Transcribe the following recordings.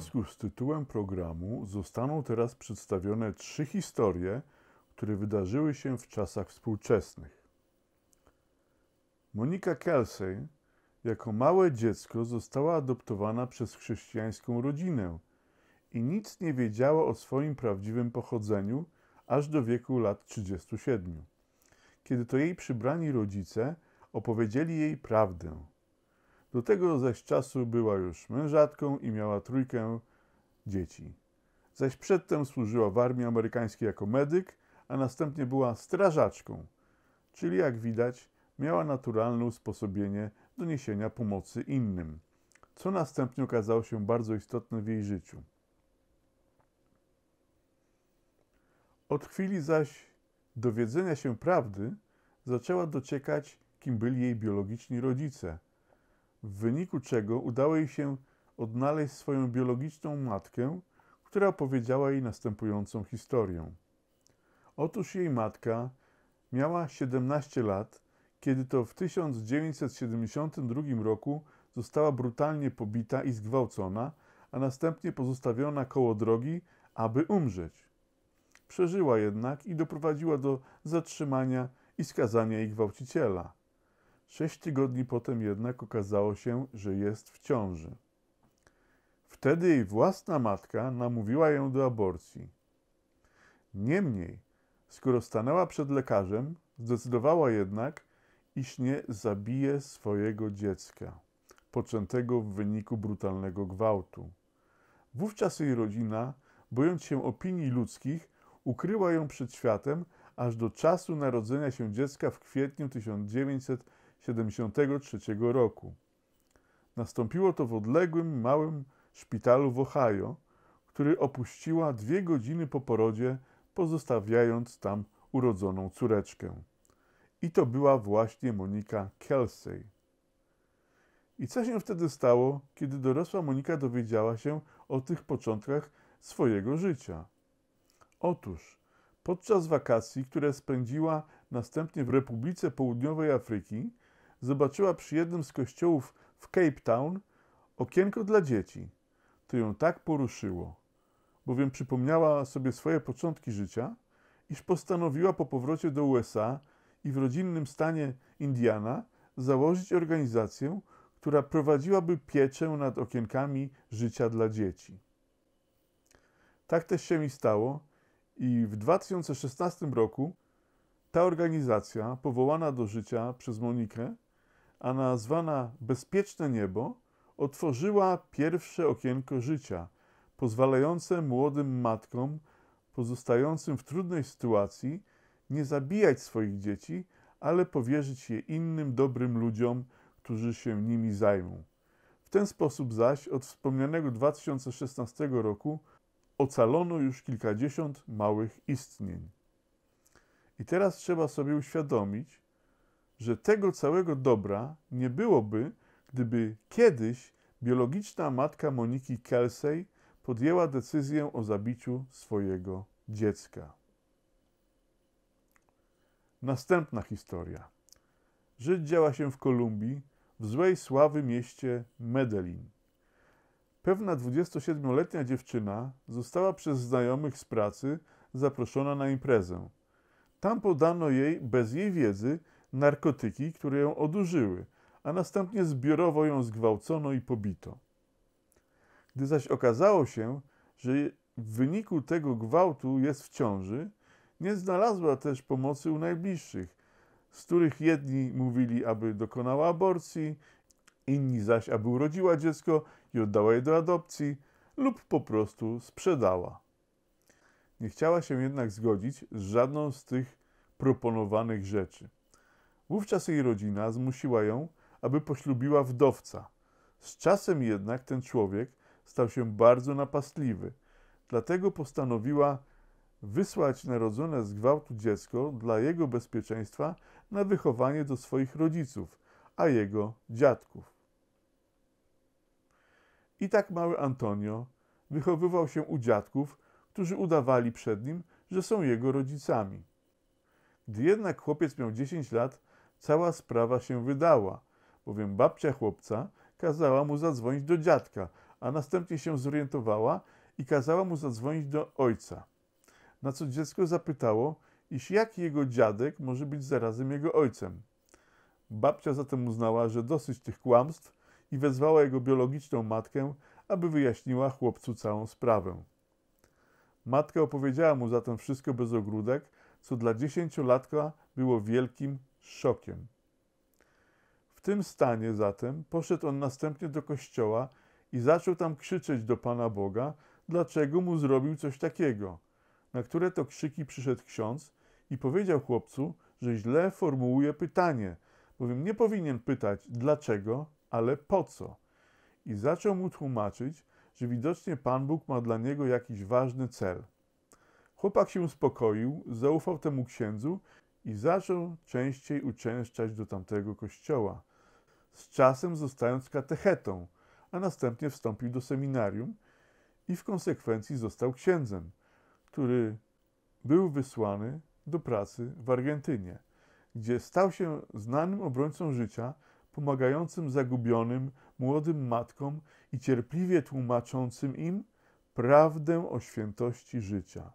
związku z tytułem programu zostaną teraz przedstawione trzy historie, które wydarzyły się w czasach współczesnych. Monika Kelsey jako małe dziecko została adoptowana przez chrześcijańską rodzinę i nic nie wiedziała o swoim prawdziwym pochodzeniu aż do wieku lat 37, kiedy to jej przybrani rodzice opowiedzieli jej prawdę – do tego zaś czasu była już mężatką i miała trójkę dzieci. Zaś przedtem służyła w armii amerykańskiej jako medyk, a następnie była strażaczką, czyli jak widać, miała naturalne usposobienie do niesienia pomocy innym, co następnie okazało się bardzo istotne w jej życiu. Od chwili zaś dowiedzenia się prawdy zaczęła dociekać, kim byli jej biologiczni rodzice w wyniku czego udało jej się odnaleźć swoją biologiczną matkę, która opowiedziała jej następującą historię. Otóż jej matka miała 17 lat, kiedy to w 1972 roku została brutalnie pobita i zgwałcona, a następnie pozostawiona koło drogi, aby umrzeć. Przeżyła jednak i doprowadziła do zatrzymania i skazania jej gwałciciela. Sześć tygodni potem jednak okazało się, że jest w ciąży. Wtedy jej własna matka namówiła ją do aborcji. Niemniej, skoro stanęła przed lekarzem, zdecydowała jednak, iż nie zabije swojego dziecka, poczętego w wyniku brutalnego gwałtu. Wówczas jej rodzina, bojąc się opinii ludzkich, ukryła ją przed światem aż do czasu narodzenia się dziecka w kwietniu 1900 73 roku. Nastąpiło to w odległym, małym szpitalu w Ohio, który opuściła dwie godziny po porodzie, pozostawiając tam urodzoną córeczkę. I to była właśnie Monika Kelsey. I co się wtedy stało, kiedy dorosła Monika dowiedziała się o tych początkach swojego życia? Otóż, podczas wakacji, które spędziła następnie w Republice Południowej Afryki, zobaczyła przy jednym z kościołów w Cape Town okienko dla dzieci. To ją tak poruszyło, bowiem przypomniała sobie swoje początki życia, iż postanowiła po powrocie do USA i w rodzinnym stanie Indiana założyć organizację, która prowadziłaby pieczę nad okienkami życia dla dzieci. Tak też się mi stało i w 2016 roku ta organizacja, powołana do życia przez Monikę, a nazwana Bezpieczne Niebo otworzyła pierwsze okienko życia, pozwalające młodym matkom pozostającym w trudnej sytuacji nie zabijać swoich dzieci, ale powierzyć je innym dobrym ludziom, którzy się nimi zajmą. W ten sposób zaś od wspomnianego 2016 roku ocalono już kilkadziesiąt małych istnień. I teraz trzeba sobie uświadomić, że tego całego dobra nie byłoby, gdyby kiedyś biologiczna matka Moniki Kelsey podjęła decyzję o zabiciu swojego dziecka. Następna historia. Żyd działa się w Kolumbii, w złej sławy mieście Medellin. Pewna 27-letnia dziewczyna została przez znajomych z pracy zaproszona na imprezę. Tam podano jej, bez jej wiedzy, narkotyki, które ją odurzyły, a następnie zbiorowo ją zgwałcono i pobito. Gdy zaś okazało się, że w wyniku tego gwałtu jest w ciąży, nie znalazła też pomocy u najbliższych, z których jedni mówili, aby dokonała aborcji, inni zaś, aby urodziła dziecko i oddała je do adopcji, lub po prostu sprzedała. Nie chciała się jednak zgodzić z żadną z tych proponowanych rzeczy. Wówczas jej rodzina zmusiła ją, aby poślubiła wdowca. Z czasem jednak ten człowiek stał się bardzo napastliwy, dlatego postanowiła wysłać narodzone z gwałtu dziecko dla jego bezpieczeństwa na wychowanie do swoich rodziców, a jego dziadków. I tak mały Antonio wychowywał się u dziadków, którzy udawali przed nim, że są jego rodzicami. Gdy jednak chłopiec miał 10 lat, Cała sprawa się wydała, bowiem babcia chłopca kazała mu zadzwonić do dziadka, a następnie się zorientowała i kazała mu zadzwonić do ojca. Na co dziecko zapytało, iż jak jego dziadek może być zarazem jego ojcem. Babcia zatem uznała, że dosyć tych kłamstw i wezwała jego biologiczną matkę, aby wyjaśniła chłopcu całą sprawę. Matka opowiedziała mu zatem wszystko bez ogródek, co dla dziesięciolatka było wielkim szokiem. W tym stanie zatem poszedł on następnie do kościoła i zaczął tam krzyczeć do Pana Boga, dlaczego mu zrobił coś takiego. Na które to krzyki przyszedł ksiądz i powiedział chłopcu, że źle formułuje pytanie, bowiem nie powinien pytać dlaczego, ale po co. I zaczął mu tłumaczyć, że widocznie Pan Bóg ma dla niego jakiś ważny cel. Chłopak się uspokoił, zaufał temu księdzu i zaczął częściej uczęszczać do tamtego kościoła, z czasem zostając katechetą, a następnie wstąpił do seminarium i w konsekwencji został księdzem, który był wysłany do pracy w Argentynie, gdzie stał się znanym obrońcą życia, pomagającym zagubionym, młodym matkom i cierpliwie tłumaczącym im prawdę o świętości życia.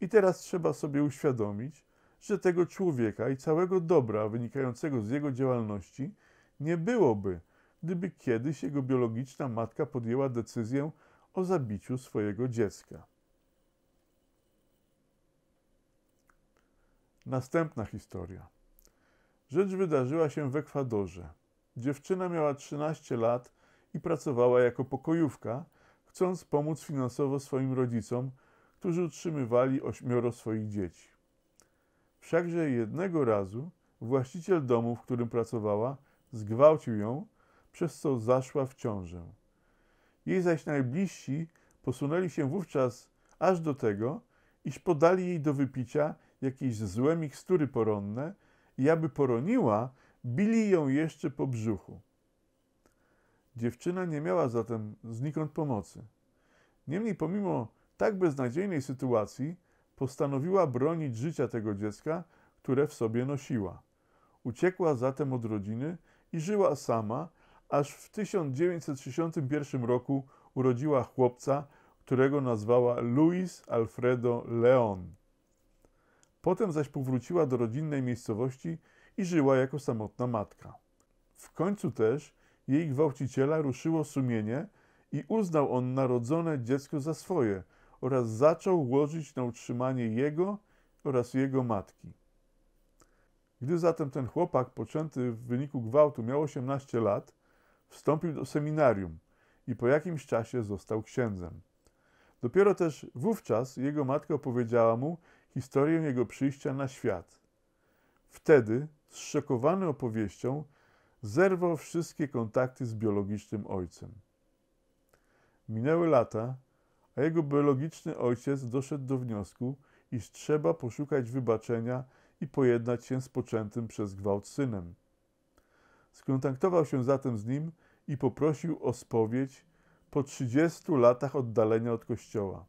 I teraz trzeba sobie uświadomić, że tego człowieka i całego dobra wynikającego z jego działalności nie byłoby, gdyby kiedyś jego biologiczna matka podjęła decyzję o zabiciu swojego dziecka. Następna historia. Rzecz wydarzyła się w Ekwadorze. Dziewczyna miała 13 lat i pracowała jako pokojówka, chcąc pomóc finansowo swoim rodzicom którzy utrzymywali ośmioro swoich dzieci. Wszakże jednego razu właściciel domu, w którym pracowała, zgwałcił ją, przez co zaszła w ciążę. Jej zaś najbliżsi posunęli się wówczas aż do tego, iż podali jej do wypicia jakieś złe mikstury poronne i aby poroniła, bili ją jeszcze po brzuchu. Dziewczyna nie miała zatem znikąd pomocy. Niemniej pomimo tak beznadziejnej sytuacji postanowiła bronić życia tego dziecka, które w sobie nosiła. Uciekła zatem od rodziny i żyła sama, aż w 1961 roku urodziła chłopca, którego nazwała Luis Alfredo Leon. Potem zaś powróciła do rodzinnej miejscowości i żyła jako samotna matka. W końcu też jej gwałciciela ruszyło sumienie i uznał on narodzone dziecko za swoje – oraz zaczął łożyć na utrzymanie jego oraz jego matki. Gdy zatem ten chłopak, poczęty w wyniku gwałtu, miał 18 lat, wstąpił do seminarium i po jakimś czasie został księdzem. Dopiero też wówczas jego matka opowiedziała mu historię jego przyjścia na świat. Wtedy, zszokowany opowieścią, zerwał wszystkie kontakty z biologicznym ojcem. Minęły lata, a jego biologiczny ojciec doszedł do wniosku, iż trzeba poszukać wybaczenia i pojednać się z poczętym przez gwałt synem. Skontaktował się zatem z nim i poprosił o spowiedź po 30 latach oddalenia od kościoła.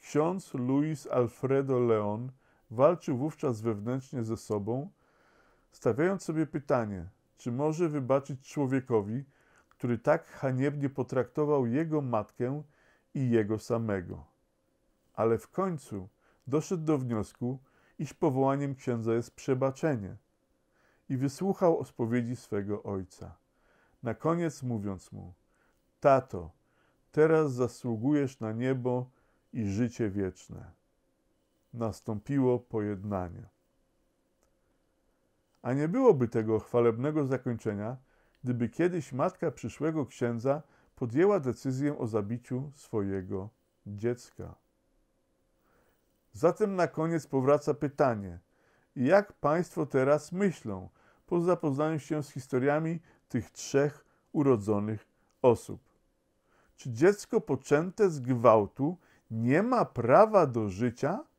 Ksiądz Luis Alfredo Leon walczył wówczas wewnętrznie ze sobą, stawiając sobie pytanie, czy może wybaczyć człowiekowi, który tak haniebnie potraktował jego matkę i jego samego. Ale w końcu doszedł do wniosku, iż powołaniem księdza jest przebaczenie i wysłuchał odpowiedzi swego ojca. Na koniec mówiąc mu: Tato, teraz zasługujesz na niebo i życie wieczne. Nastąpiło pojednanie. A nie byłoby tego chwalebnego zakończenia, gdyby kiedyś matka przyszłego księdza podjęła decyzję o zabiciu swojego dziecka. Zatem na koniec powraca pytanie: jak Państwo teraz myślą po zapoznaniu się z historiami tych trzech urodzonych osób? Czy dziecko poczęte z gwałtu nie ma prawa do życia?